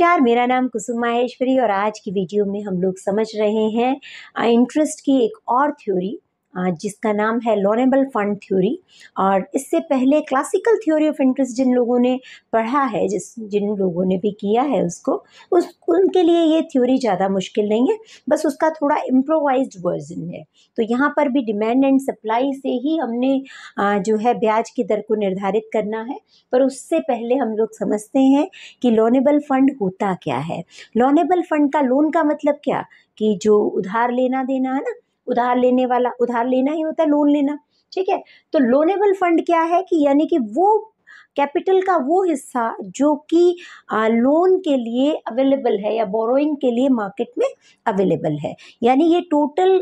नमस्कार मेरा नाम कुसुम माहेश्वरी और आज की वीडियो में हम लोग समझ रहे हैं इंटरेस्ट की एक और थ्योरी जिसका नाम है लॉरेबल फंड थ्योरी और इससे पहले क्लासिकल थ्योरी ऑफ इंटरेस्ट जिन लोगों ने पढ़ा है जिस जिन लोगों ने भी किया है उसको उस उनके लिए ये थ्योरी ज़्यादा मुश्किल नहीं है बस उसका थोड़ा इम्प्रोवाइज वर्जन है तो यहाँ पर भी डिमांड एंड सप्लाई से ही हमने जो है ब्याज की दर को निर्धारित करना है पर उससे पहले हम लोग समझते हैं कि लोनेबल फ़ंड होता क्या है लोनेबल फ़ंड का लोन का मतलब क्या कि जो उधार लेना देना है ना उधार लेने वाला उधार लेना ही होता है लोन लेना ठीक है तो लोनेबल फंड क्या है कि यानी कि वो कैपिटल का वो हिस्सा जो कि लोन के लिए अवेलेबल है या बोरोइंग के लिए मार्केट में अवेलेबल है यानी ये टोटल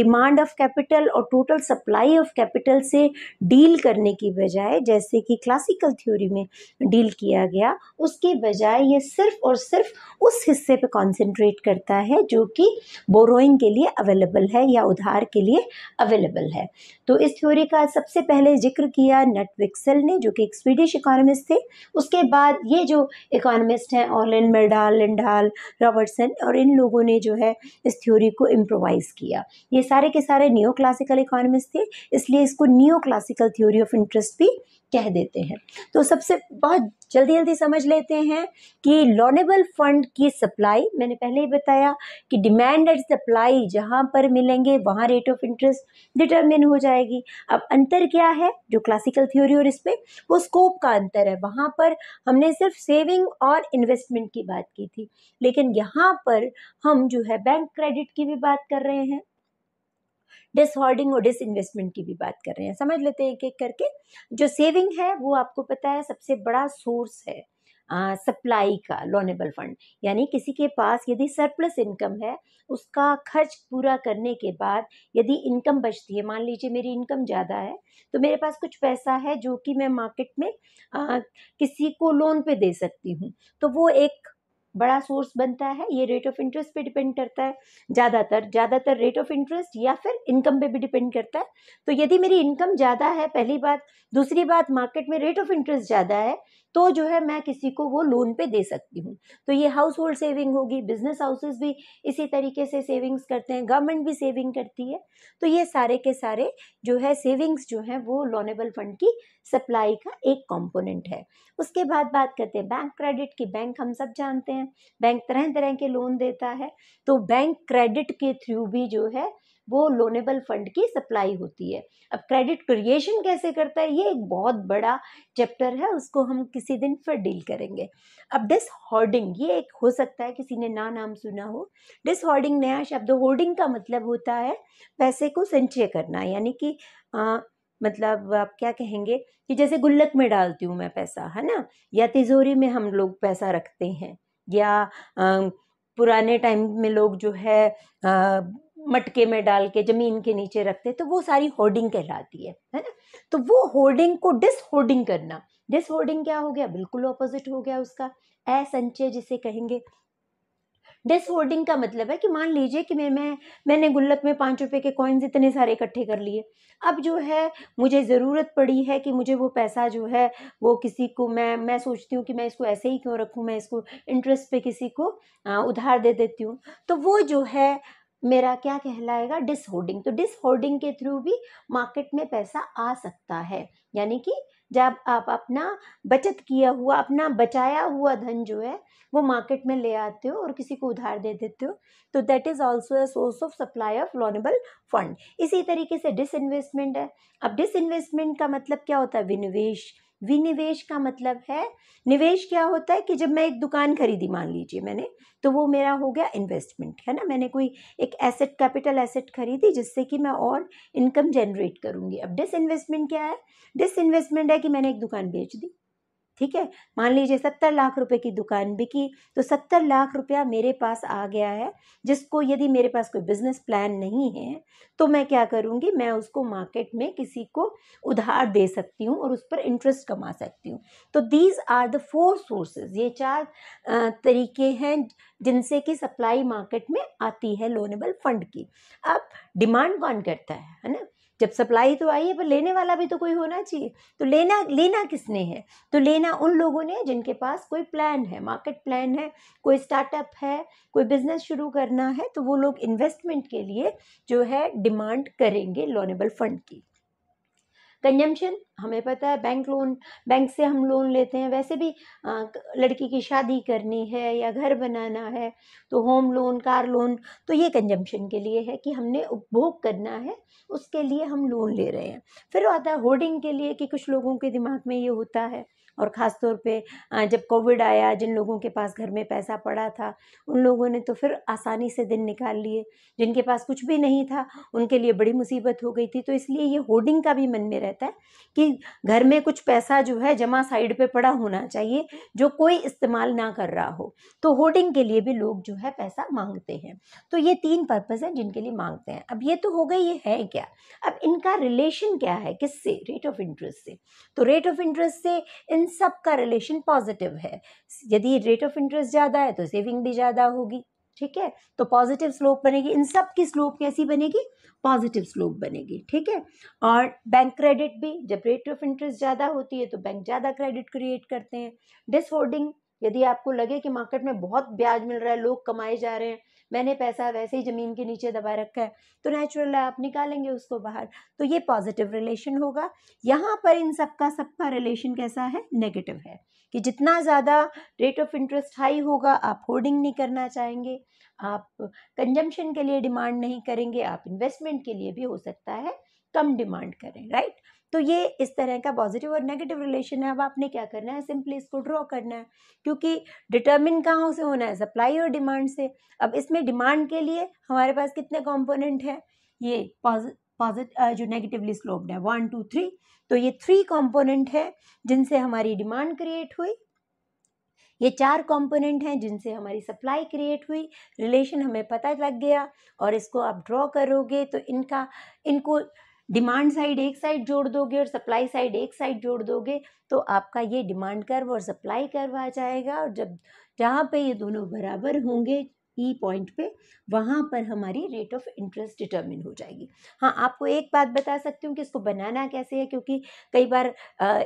डिमांड ऑफ कैपिटल और टोटल सप्लाई ऑफ कैपिटल से डील करने की बजाय जैसे कि क्लासिकल थ्योरी में डील किया गया उसके बजाय ये सिर्फ और सिर्फ उस हिस्से पे कंसंट्रेट करता है जो कि बोरोइंग के लिए अवेलेबल है या उधार के लिए अवेलेबल है तो इस थ्योरी का सबसे पहले जिक्र किया नटविक्सल ने जो कि एक स्वीडिश इकोनॉमिस्ट थे उसके बाद ये जो इकोनॉमिस्ट हैं ऑलिन मेडाल लिंडाल रॉबर्टसन और इन लोगों ने जो है इस थ्योरी को इम्प्रोवाइज़ किया ये सारे के सारे न्यू क्लासिकल इकोनॉमिस्ट थे इसलिए इसको new classical theory of interest भी कह देते हैं तो सबसे बहुत जल्दी जल्दी समझ लेते हैं कि लॉनेबल फंड की सप्लाई मैंने पहले ही बताया कि डिमांड एंड सप्लाई जहाँ पर मिलेंगे वहाँ रेट ऑफ इंटरेस्ट डिटर्मिन हो जाएगी अब अंतर क्या है जो क्लासिकल थ्योरी और इसमें वो स्कोप का अंतर है वहाँ पर हमने सिर्फ सेविंग और इन्वेस्टमेंट की बात की थी लेकिन यहाँ पर हम जो है बैंक क्रेडिट की भी बात कर रहे हैं डिसहोल्डिंग और डिसइन्वेस्टमेंट की भी बात कर रहे हैं समझ लेते हैं एक एक करके जो सेविंग है वो आपको पता है सबसे बड़ा सोर्स है सप्लाई का लोनेबल फंड यानी किसी के पास यदि सरप्लस इनकम है उसका खर्च पूरा करने के बाद यदि इनकम बचती है मान लीजिए मेरी इनकम ज़्यादा है तो मेरे पास कुछ पैसा है जो कि मैं मार्केट में आ, किसी को लोन पे दे सकती हूँ तो वो एक बड़ा सोर्स बनता है ये रेट ऑफ इंटरेस्ट पे डिपेंड करता है ज़्यादातर ज़्यादातर रेट ऑफ इंटरेस्ट या फिर इनकम पे भी डिपेंड करता है तो यदि मेरी इनकम ज़्यादा है पहली बात दूसरी बात मार्केट में रेट ऑफ इंटरेस्ट ज़्यादा है तो जो है मैं किसी को वो लोन पे दे सकती हूँ तो ये हाउस होल्ड सेविंग होगी बिजनेस हाउसेस भी इसी तरीके से सेविंग्स करते हैं गवर्नमेंट भी सेविंग करती है तो ये सारे के सारे जो है सेविंग्स जो है वो लोनेबल फंड की सप्लाई का एक कॉम्पोनेंट है उसके बाद बात करते हैं बैंक क्रेडिट की बैंक हम सब जानते हैं हैं बैंक तरह तरह के लोन देता है तो बैंक क्रेडिट के थ्रू भी जो है वो लोनेबल फंड की सप्लाई होती है अब क्रेडिट क्रिएशन कैसे करता है ये एक बहुत बड़ा चैप्टर है उसको हम किसी दिन फिर डील करेंगे अब डिस हॉर्डिंग ये एक हो सकता है किसी ने ना नाम सुना हो डिस हॉर्डिंग नया शब्द होर्डिंग का मतलब होता है पैसे को संचय करना यानी कि आ, मतलब आप क्या कहेंगे कि जैसे गुल्लक में डालती हूँ मैं पैसा है ना या तिजोरी में हम लोग पैसा रखते हैं या पुराने टाइम में लोग जो है मटके में डाल के ज़मीन के नीचे रखते तो वो सारी होर्डिंग कहलाती है है ना तो वो होर्डिंग को डिस होर्डिंग करना डिस होर्डिंग क्या हो गया बिल्कुल ऑपोजिट हो गया उसका असंचय जिसे कहेंगे डेस होर्डिंग का मतलब है कि मान लीजिए कि मैं मैं मैंने गुल्लक में पाँच रुपये के कॉइन्स इतने सारे इकट्ठे कर लिए अब जो है मुझे ज़रूरत पड़ी है कि मुझे वो पैसा जो है वो किसी को मैं मैं सोचती हूँ कि मैं इसको ऐसे ही क्यों रखूँ मैं इसको इंटरेस्ट पे किसी को उधार दे देती हूँ तो वो जो है मेरा क्या कहलाएगा डिस होल्डिंग तो डिस होल्डिंग के थ्रू भी मार्केट में पैसा आ सकता है यानी कि जब आप अपना बचत किया हुआ अपना बचाया हुआ धन जो है वो मार्केट में ले आते हो और किसी को उधार दे देते हो तो that is also a source of supply of loanable fund इसी तरीके से डिसइन्वेस्टमेंट है अब डिसइन्वेस्टमेंट का मतलब क्या होता है विनिवेश विनिवेश का मतलब है निवेश क्या होता है कि जब मैं एक दुकान खरीदी मान लीजिए मैंने तो वो मेरा हो गया इन्वेस्टमेंट है ना मैंने कोई एक एसेट कैपिटल एसेट खरीदी जिससे कि मैं और इनकम जनरेट करूँगी अब डिस इन्वेस्टमेंट क्या है डिस इन्वेस्टमेंट है कि मैंने एक दुकान बेच दी ठीक है मान लीजिए सत्तर लाख रुपए की दुकान बिकी तो सत्तर लाख रुपया मेरे पास आ गया है जिसको यदि मेरे पास कोई बिजनेस प्लान नहीं है तो मैं क्या करूँगी मैं उसको मार्केट में किसी को उधार दे सकती हूँ और उस पर इंटरेस्ट कमा सकती हूँ तो these are the four sources ये चार तरीके हैं जिनसे कि सप्लाई मार्केट में आती है लोनेबल फंड की अब डिमांड कौन करता है है ना जब सप्लाई तो आई है पर लेने वाला भी तो कोई होना चाहिए तो लेना लेना किसने है तो लेना उन लोगों ने जिनके पास कोई प्लान है मार्केट प्लान है कोई स्टार्टअप है कोई बिजनेस शुरू करना है तो वो लोग इन्वेस्टमेंट के लिए जो है डिमांड करेंगे लोनेबल फंड की कंजम्पशन हमें पता है बैंक लोन बैंक से हम लोन लेते हैं वैसे भी लड़की की शादी करनी है या घर बनाना है तो होम लोन कार लोन तो ये कंजम्पशन के लिए है कि हमने उपभोग करना है उसके लिए हम लोन ले रहे हैं फिर आता है होर्डिंग के लिए कि कुछ लोगों के दिमाग में ये होता है और ख़ास तौर पे जब कोविड आया जिन लोगों के पास घर में पैसा पड़ा था उन लोगों ने तो फिर आसानी से दिन निकाल लिए जिनके पास कुछ भी नहीं था उनके लिए बड़ी मुसीबत हो गई थी तो इसलिए ये होर्डिंग का भी मन में रहता है कि घर में कुछ पैसा जो है जमा साइड पर पड़ा होना चाहिए जो कोई इस्तेमाल ना कर रहा हो तो होर्डिंग के लिए भी लोग जो है पैसा मांगते हैं तो ये तीन पर्पज़ हैं जिनके लिए मांगते हैं अब ये तो हो गई ये है क्या अब इनका रिलेशन क्या है किससे रेट ऑफ इंटरेस्ट से तो रेट ऑफ इंटरेस्ट से इन सबका रिलेशन पॉजिटिव है यदि रेट ऑफ इंटरेस्ट ज़्यादा है तो सेविंग भी ज़्यादा होगी ठीक है तो पॉजिटिव स्लोप बनेगी इन सब की स्लोप कैसी बनेगी पॉजिटिव स्लोप बनेगी ठीक है और बैंक क्रेडिट भी जब रेट ऑफ इंटरेस्ट ज़्यादा होती है तो बैंक ज़्यादा क्रेडिट क्रिएट करते हैं डिसहोर्डिंग यदि आपको लगे कि मार्केट में बहुत ब्याज मिल रहा है लोग कमाए जा रहे हैं मैंने पैसा वैसे ही ज़मीन के नीचे दबा रखा है तो नेचुरल आप निकालेंगे उसको बाहर तो ये पॉजिटिव रिलेशन होगा यहाँ पर इन सबका सबका रिलेशन कैसा है नेगेटिव है कि जितना ज़्यादा रेट ऑफ इंटरेस्ट हाई होगा आप होर्डिंग नहीं करना चाहेंगे आप कंजम्पशन के लिए डिमांड नहीं करेंगे आप इन्वेस्टमेंट के लिए भी हो सकता है कम डिमांड करें राइट तो ये इस तरह का पॉजिटिव और नेगेटिव रिलेशन है अब आपने क्या करना है सिंपली इसको ड्रॉ करना है क्योंकि डिटर्मिन कहाँ से होना है सप्लाई और डिमांड से अब इसमें डिमांड के लिए हमारे पास कितने कॉम्पोनेंट हैं ये पॉजिट जो नेगेटिवली स्लोप्ड है वन टू थ्री तो ये थ्री कॉम्पोनेंट है जिनसे हमारी डिमांड क्रिएट हुई ये चार कंपोनेंट हैं जिनसे हमारी सप्लाई क्रिएट हुई रिलेशन हमें पता लग गया और इसको आप ड्रॉ करोगे तो इनका इनको डिमांड साइड एक साइड जोड़ दोगे और सप्लाई साइड एक साइड जोड़ दोगे तो आपका ये डिमांड कर्व और सप्लाई कर्व आ जाएगा और जब जहाँ पे ये दोनों बराबर होंगे ई e पॉइंट पे वहाँ पर हमारी रेट ऑफ इंटरेस्ट डिटर्मिन हो जाएगी हाँ आपको एक बात बता सकती हूँ कि इसको बनाना कैसे है क्योंकि कई बार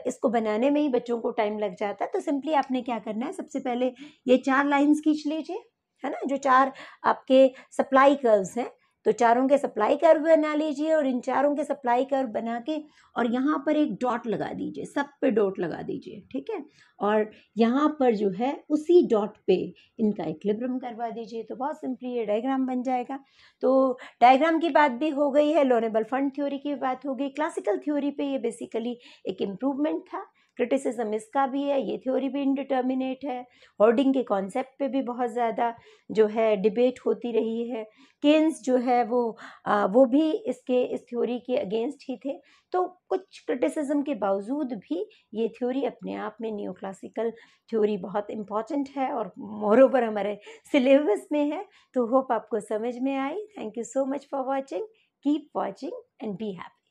इसको बनाने में ही बच्चों को टाइम लग जाता है तो सिंपली आपने क्या करना है सबसे पहले ये चार लाइन्स खींच लीजिए है ना जो चार आपके सप्लाई कर्व्स हैं तो चारों के सप्लाई कर्व बना लीजिए और इन चारों के सप्लाई कर्व बना के और यहाँ पर एक डॉट लगा दीजिए सब पे डॉट लगा दीजिए ठीक है और यहाँ पर जो है उसी डॉट पे इनका इक्लिब्रम करवा दीजिए तो बहुत सिंपली ये डायग्राम बन जाएगा तो डायग्राम की बात भी हो गई है लोनेबल फंड थ्योरी की बात हो गई क्लासिकल थ्योरी पे ये बेसिकली एक इम्प्रूवमेंट था क्रिटिसिज्म इसका भी है ये थ्योरी भी इनडिटर्मिनेट है होर्डिंग के कॉन्सेप्ट पे भी बहुत ज़्यादा जो है डिबेट होती रही है केन्स जो है वो आ, वो भी इसके इस थ्योरी के अगेंस्ट ही थे तो कुछ क्रिटिसिज्म के बावजूद भी ये थ्योरी अपने आप में न्यू क्लासिकल थ्योरी बहुत इम्पॉर्टेंट है और मोरोवर हमारे सिलेबस में है तो होप आपको समझ में आई thank you so much for watching keep watching and be happy